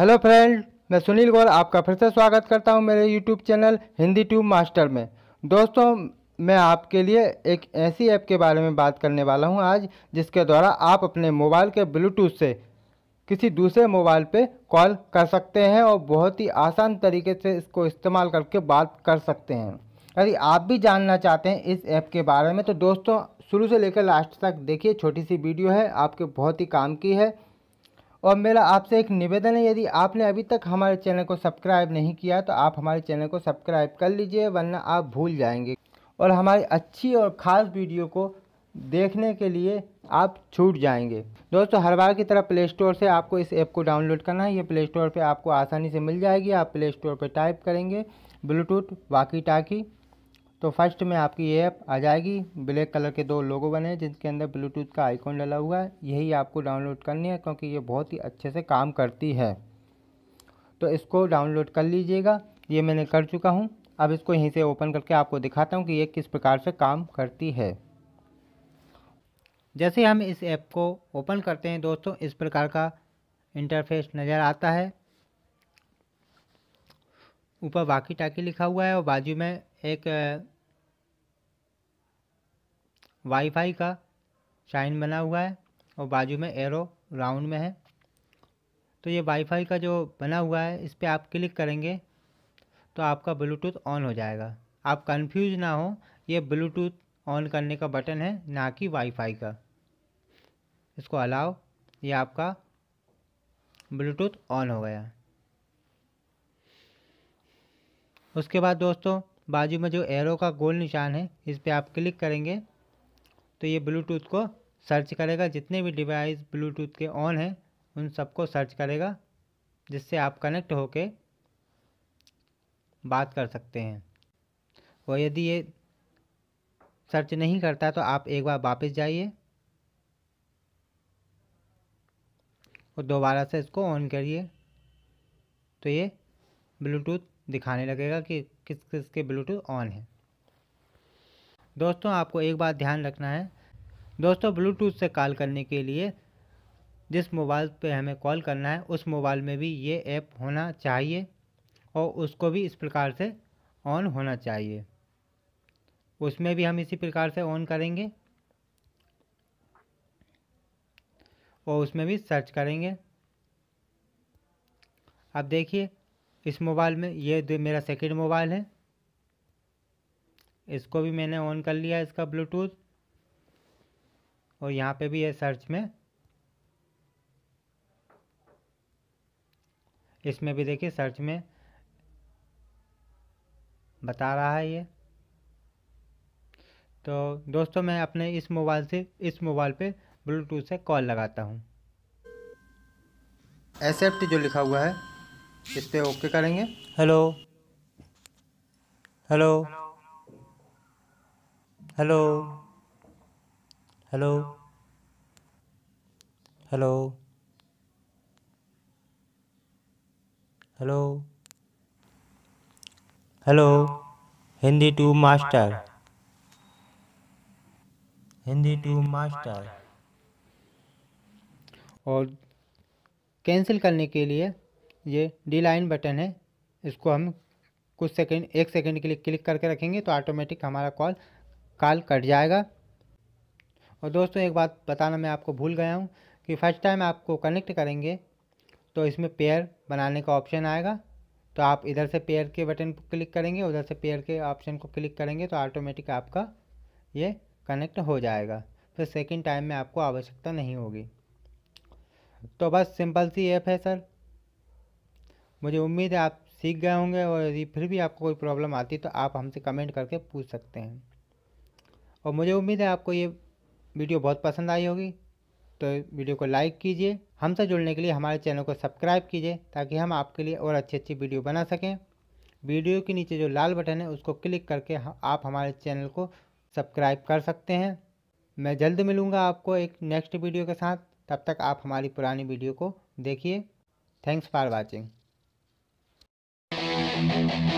hello friend मैं सुनील गौर आपका फिर से स्वागत करता हूं मेरे YouTube channel Hindi tube master में दोस्तों मैं आपके लिए एक ऐसी ऐप के बारे में बात करने वाला हूं आज जिसके द्वारा आप अपने मोबाइल के ब्लूटूथ से किसी दूसरे मोबाइल पे कॉल कर सकते हैं और बहुत ही आसान तरीके से इसको इस्तेमाल करके बात कर सकते हैं यदि आप भी जानना चाहते हैं इस ऐप के बारे में तो दोस्तों शुरू से लेकर लास्ट तक देखिए छोटी सी वीडियो है आपके बहुत ही काम की है और मेरा आपसे एक निवेदन है यदि आपने अभी तक हमारे चैनल को सब्सक्राइब नहीं किया तो आप हमारे चैनल को सब्सक्राइब कर लीजिए वरना आप भूल जाएंगे और हमारी अच्छी और ख़ास वीडियो को देखने के लिए आप छूट जाएंगे दोस्तों हर बार की तरह प्ले स्टोर से आपको इस ऐप को डाउनलोड करना है ये प्ले स्टोर पर आपको आसानी से मिल जाएगी आप प्ले स्टोर पर टाइप करेंगे ब्लूटूथ वाकी टाकी तो फर्स्ट में आपकी ये ऐप आ जाएगी ब्लैक कलर के दो लोगो बने हैं जिनके अंदर ब्लूटूथ का आइकॉन डला हुआ है यही आपको डाउनलोड करनी है क्योंकि ये बहुत ही अच्छे से काम करती है तो इसको डाउनलोड कर लीजिएगा ये मैंने कर चुका हूँ अब इसको यहीं से ओपन करके आपको दिखाता हूँ कि ये किस प्रकार से काम करती है जैसे हम इस ऐप को ओपन करते हैं दोस्तों इस प्रकार का इंटरफेस नज़र आता है ऊपर वाकी टाकी लिखा हुआ है और बाजू में एक वाईफाई का साइन बना हुआ है और बाजू में एरो राउंड में है तो ये वाईफाई का जो बना हुआ है इस पर आप क्लिक करेंगे तो आपका ब्लूटूथ ऑन हो जाएगा आप कंफ्यूज ना हो ये ब्लूटूथ ऑन करने का बटन है ना कि वाईफाई का इसको अलाओ ये आपका ब्लूटूथ ऑन हो गया उसके बाद दोस्तों बाजू में जो एरो का गोल निशान है इस पर आप क्लिक करेंगे तो ये ब्लूटूथ को सर्च करेगा जितने भी डिवाइस ब्लूटूथ के ऑन हैं उन सबको सर्च करेगा जिससे आप कनेक्ट होके बात कर सकते हैं और यदि ये सर्च नहीं करता तो आप एक बार वापस जाइए और दोबारा से इसको ऑन करिए तो ये ब्लूटूथ दिखाने लगेगा कि किस किस के ब्लूटूथ ऑन है दोस्तों आपको एक बात ध्यान रखना है दोस्तों ब्लूटूथ से कॉल करने के लिए जिस मोबाइल पे हमें कॉल करना है उस मोबाइल में भी ये ऐप होना चाहिए और उसको भी इस प्रकार से ऑन होना चाहिए उसमें भी हम इसी प्रकार से ऑन करेंगे और उसमें भी सर्च करेंगे अब देखिए इस मोबाइल में ये मेरा सेकेंड मोबाइल है इसको भी मैंने ऑन कर लिया इसका ब्लूटूथ और यहाँ पे भी है सर्च में इसमें भी देखिए सर्च में बता रहा है ये तो दोस्तों मैं अपने इस मोबाइल से इस मोबाइल पे ब्लूटूथ से कॉल लगाता हूँ एसेप्ट जो लिखा हुआ है कितने ओके करेंगे hello hello hello hello hello hello hello Hindi to master Hindi to master और कैंसिल करने के लिए ये डी लाइन बटन है इसको हम कुछ सेकंड एक सेकंड के लिए क्लिक करके रखेंगे तो ऑटोमेटिक हमारा कॉल कॉल कट जाएगा और दोस्तों एक बात बताना मैं आपको भूल गया हूँ कि फर्स्ट टाइम आपको कनेक्ट करेंगे तो इसमें पेयर बनाने का ऑप्शन आएगा तो आप इधर से पेयर के बटन को क्लिक करेंगे उधर से पेयर के ऑप्शन को क्लिक करेंगे तो ऑटोमेटिक आपका ये कनेक्ट हो जाएगा फिर सेकेंड टाइम में आपको आवश्यकता नहीं होगी तो बस सिंपल सी ऐप है सर मुझे उम्मीद है आप सीख गए होंगे और यदि फिर भी आपको कोई प्रॉब्लम आती है तो आप हमसे कमेंट करके पूछ सकते हैं और मुझे उम्मीद है आपको ये वीडियो बहुत पसंद आई होगी तो वीडियो को लाइक कीजिए हमसे जुड़ने के लिए हमारे चैनल को सब्सक्राइब कीजिए ताकि हम आपके लिए और अच्छी अच्छी वीडियो बना सकें वीडियो के नीचे जो लाल बटन है उसको क्लिक करके आप हमारे चैनल को सब्सक्राइब कर सकते हैं मैं जल्द मिलूँगा आपको एक नेक्स्ट वीडियो के साथ तब तक आप हमारी पुरानी वीडियो को देखिए thanks for watching thank you